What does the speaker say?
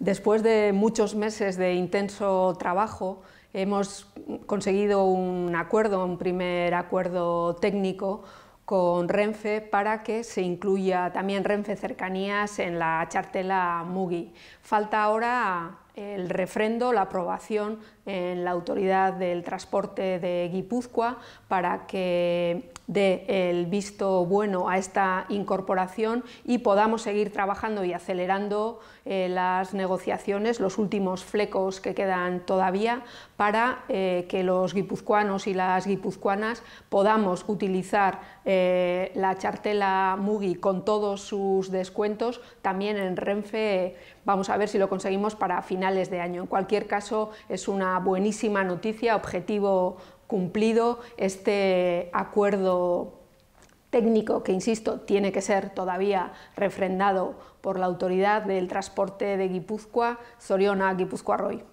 Después de muchos meses de intenso trabajo, hemos conseguido un acuerdo, un primer acuerdo técnico con Renfe para que se incluya también Renfe Cercanías en la chartela MUGI. Falta ahora el refrendo, la aprobación en la Autoridad del Transporte de Guipúzcoa para que dé el visto bueno a esta incorporación y podamos seguir trabajando y acelerando eh, las negociaciones, los últimos flecos que quedan todavía, para eh, que los guipuzcoanos y las guipuzcoanas podamos utilizar eh, la chartela Mugi con todos sus descuentos también en Renfe. Vamos a ver si lo conseguimos para finalizar. En cualquier caso, es una buenísima noticia, objetivo cumplido este acuerdo técnico que, insisto, tiene que ser todavía refrendado por la autoridad del transporte de Guipúzcoa, Soriona Guipúzcoa Roy.